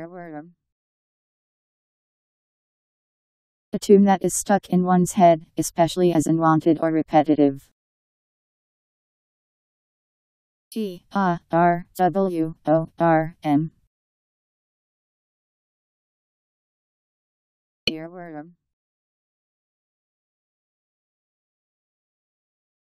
earworm. A tune that is stuck in one's head, especially as unwanted or repetitive. E A R W O R M T A R W O R M. earworm